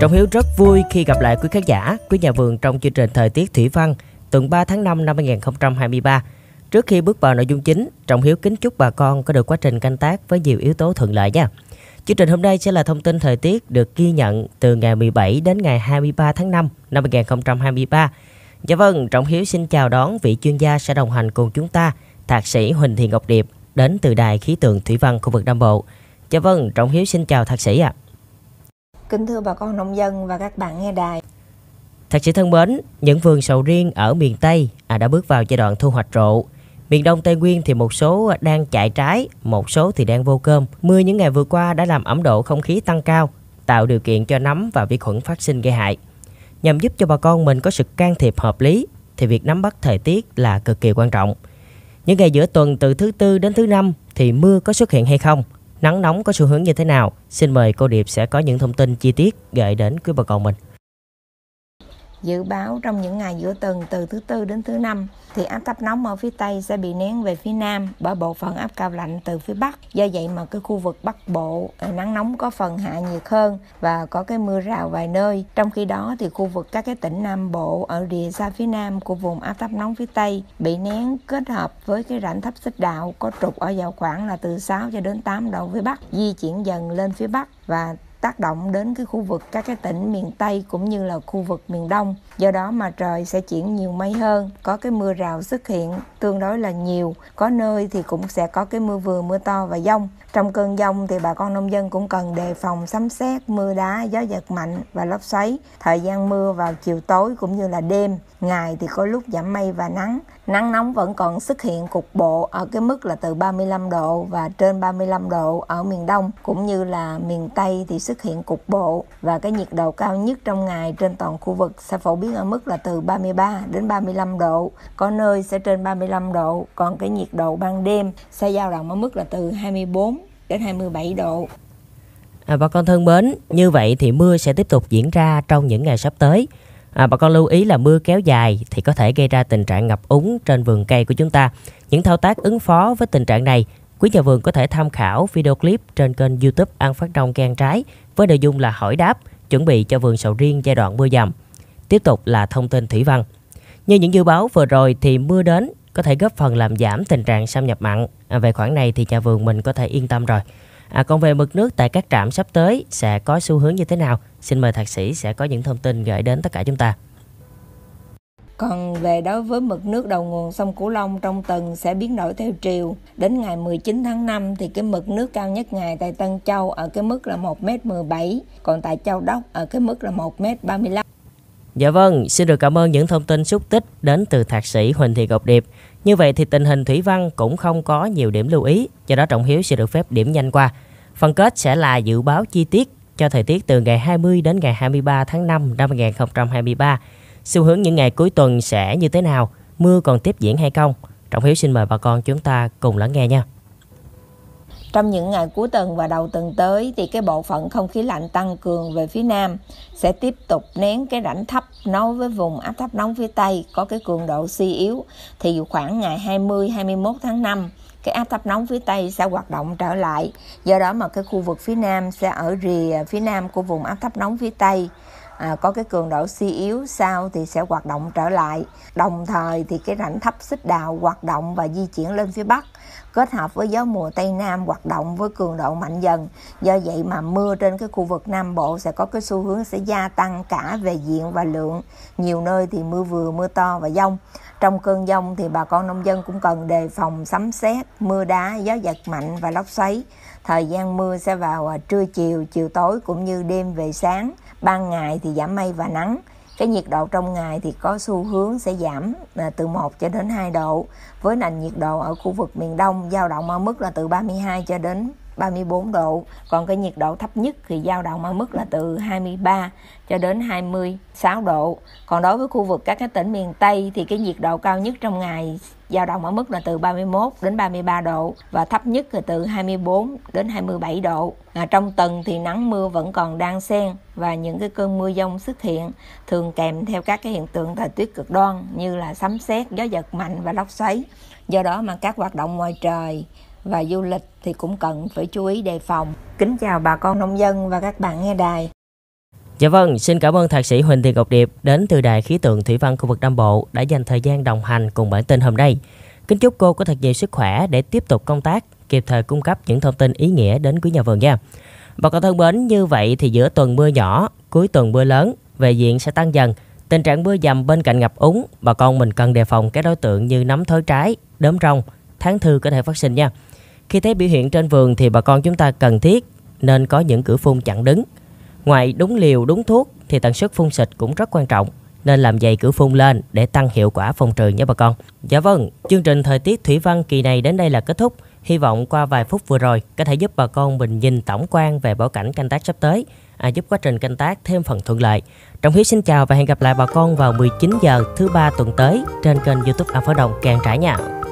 Trọng Hiếu rất vui khi gặp lại quý khán giả, quý nhà vườn trong chương trình Thời tiết Thủy Văn tuần 3 tháng 5 năm 2023. Trước khi bước vào nội dung chính, Trọng Hiếu kính chúc bà con có được quá trình canh tác với nhiều yếu tố thuận lợi nha. Chương trình hôm nay sẽ là thông tin thời tiết được ghi nhận từ ngày 17 đến ngày 23 tháng 5 năm 2023. Dạ vâng, Trọng Hiếu xin chào đón vị chuyên gia sẽ đồng hành cùng chúng ta, Thạc sĩ Huỳnh Thị Ngọc Điệp đến từ Đài Khí tượng Thủy văn khu vực Nam Bộ. Dạ vâng, Trọng Hiếu xin chào Thạc sĩ ạ. À. Kính thưa bà con nông dân và các bạn nghe đài. Thật sự thân mến, những vườn sầu riêng ở miền Tây à, đã bước vào giai đoạn thu hoạch rộ. Miền Đông Tây Nguyên thì một số đang chạy trái, một số thì đang vô cơm. Mưa những ngày vừa qua đã làm ẩm độ không khí tăng cao, tạo điều kiện cho nấm và vi khuẩn phát sinh gây hại. Nhằm giúp cho bà con mình có sự can thiệp hợp lý thì việc nắm bắt thời tiết là cực kỳ quan trọng. Những ngày giữa tuần từ thứ tư đến thứ năm thì mưa có xuất hiện hay không nắng nóng có xu hướng như thế nào? Xin mời cô Điệp sẽ có những thông tin chi tiết gửi đến quý bà con mình. Dự báo trong những ngày giữa tuần từ thứ tư đến thứ năm thì áp thấp nóng ở phía Tây sẽ bị nén về phía Nam bởi bộ phận áp cao lạnh từ phía Bắc. Do vậy mà cái khu vực Bắc Bộ ờ, nắng nóng có phần hạ nhiệt hơn và có cái mưa rào vài nơi. Trong khi đó thì khu vực các cái tỉnh Nam Bộ ở rìa xa phía Nam của vùng áp thấp nóng phía Tây bị nén kết hợp với cái rãnh thấp xích đạo có trục ở vào khoảng là từ 6 cho đến 8 độ phía Bắc di chuyển dần lên phía Bắc và tác động đến cái khu vực các cái tỉnh miền Tây cũng như là khu vực miền Đông. Do đó mà trời sẽ chuyển nhiều mây hơn, có cái mưa rào xuất hiện tương đối là nhiều có nơi thì cũng sẽ có cái mưa vừa mưa to và dông trong cơn dông thì bà con nông dân cũng cần đề phòng sấm sét mưa đá gió giật mạnh và lốc xoáy thời gian mưa vào chiều tối cũng như là đêm ngày thì có lúc giảm mây và nắng nắng nóng vẫn còn xuất hiện cục bộ ở cái mức là từ 35 độ và trên 35 độ ở miền Đông cũng như là miền Tây thì xuất hiện cục bộ và cái nhiệt độ cao nhất trong ngày trên toàn khu vực sẽ phổ biến ở mức là từ 33 đến 35 độ có nơi sẽ trên 35 25 độ, còn cái nhiệt độ ban đêm sẽ dao động ở mức là từ 24 đến 27 độ. À, bà con thân mến, như vậy thì mưa sẽ tiếp tục diễn ra trong những ngày sắp tới. À, bà con lưu ý là mưa kéo dài thì có thể gây ra tình trạng ngập úng trên vườn cây của chúng ta. Những thao tác ứng phó với tình trạng này, quý nhà vườn có thể tham khảo video clip trên kênh YouTube An Phát Đông Cây Ăn Trái với nội dung là hỏi đáp chuẩn bị cho vườn sầu riêng giai đoạn mưa dầm. Tiếp tục là thông tin thủy văn. Như những dự báo vừa rồi thì mưa đến có thể góp phần làm giảm tình trạng xâm nhập mặn. À, về khoản này thì nhà vườn mình có thể yên tâm rồi. À, còn về mực nước tại các trạm sắp tới sẽ có xu hướng như thế nào? Xin mời thạc sĩ sẽ có những thông tin gửi đến tất cả chúng ta. Còn về đối với mực nước đầu nguồn sông Cửu Long trong tuần sẽ biến đổi theo chiều. Đến ngày 19 tháng 5 thì cái mực nước cao nhất ngày tại Tân Châu ở cái mức là 1m17, còn tại Châu Đốc ở cái mức là 1m35. Dạ vâng, xin được cảm ơn những thông tin xúc tích đến từ thạc sĩ Huỳnh Thị Ngọc Điệp. Như vậy thì tình hình thủy văn cũng không có nhiều điểm lưu ý, do đó Trọng Hiếu sẽ được phép điểm nhanh qua. Phần kết sẽ là dự báo chi tiết cho thời tiết từ ngày 20 đến ngày 23 tháng 5 năm 2023. Xu hướng những ngày cuối tuần sẽ như thế nào? Mưa còn tiếp diễn hay không? Trọng Hiếu xin mời bà con chúng ta cùng lắng nghe nha. Trong những ngày cuối tuần và đầu tuần tới thì cái bộ phận không khí lạnh tăng cường về phía Nam sẽ tiếp tục nén cái rãnh thấp nối với vùng áp thấp nóng phía Tây có cái cường độ suy yếu thì khoảng ngày 20-21 tháng 5 cái áp thấp nóng phía Tây sẽ hoạt động trở lại. Do đó mà cái khu vực phía Nam sẽ ở rìa phía Nam của vùng áp thấp nóng phía Tây à, có cái cường độ suy yếu sau thì sẽ hoạt động trở lại đồng thời thì cái rãnh thấp xích đạo hoạt động và di chuyển lên phía bắc kết hợp với gió mùa tây nam hoạt động với cường độ mạnh dần do vậy mà mưa trên cái khu vực nam bộ sẽ có cái xu hướng sẽ gia tăng cả về diện và lượng nhiều nơi thì mưa vừa mưa to và dông trong cơn dông thì bà con nông dân cũng cần đề phòng sấm sét mưa đá gió giật mạnh và lốc xoáy thời gian mưa sẽ vào à, trưa chiều chiều tối cũng như đêm về sáng ban ngày thì giảm mây và nắng cái nhiệt độ trong ngày thì có xu hướng sẽ giảm à, từ 1 cho đến 2 độ với nền nhiệt độ ở khu vực miền Đông dao động ở mức là từ 32 cho đến 34 độ, còn cái nhiệt độ thấp nhất thì dao động ở mức là từ 23 cho đến 26 độ. Còn đối với khu vực các cái tỉnh miền Tây thì cái nhiệt độ cao nhất trong ngày dao động ở mức là từ 31 đến 33 độ và thấp nhất là từ 24 đến 27 độ. À, trong tuần thì nắng mưa vẫn còn đang xen và những cái cơn mưa dông xuất hiện thường kèm theo các cái hiện tượng thời tiết cực đoan như là sấm sét, gió giật mạnh và lốc xoáy. Do đó mà các hoạt động ngoài trời và du lịch thì cũng cần phải chú ý đề phòng. Kính chào bà con nông dân và các bạn nghe đài. Dạ vâng, xin cảm ơn Thạc sĩ Huỳnh Thị Ngọc Điệp đến từ Đài Khí tượng Thủy văn khu vực Nam Bộ đã dành thời gian đồng hành cùng bản tin hôm nay. Kính chúc cô có thật nhiều sức khỏe để tiếp tục công tác, kịp thời cung cấp những thông tin ý nghĩa đến quý nhà vườn nha. Bà con thân mến, như vậy thì giữa tuần mưa nhỏ, cuối tuần mưa lớn, về diện sẽ tăng dần. Tình trạng mưa dầm bên cạnh ngập úng, bà con mình cần đề phòng các đối tượng như nấm thối trái, đốm rong, tháng thư có thể phát sinh nha. Khi thấy biểu hiện trên vườn thì bà con chúng ta cần thiết nên có những cửa phun chặn đứng. Ngoài đúng liều đúng thuốc thì tần suất phun xịt cũng rất quan trọng nên làm dày cửa phun lên để tăng hiệu quả phòng trừ nhé bà con. Dạ vâng, chương trình thời tiết thủy văn kỳ này đến đây là kết thúc. Hy vọng qua vài phút vừa rồi có thể giúp bà con mình nhìn tổng quan về bối cảnh canh tác sắp tới, à, giúp quá trình canh tác thêm phần thuận lợi. Trọng Hiếu xin chào và hẹn gặp lại bà con vào 19 giờ thứ ba tuần tới trên kênh YouTube A Phó Đồng Càng Trải nha.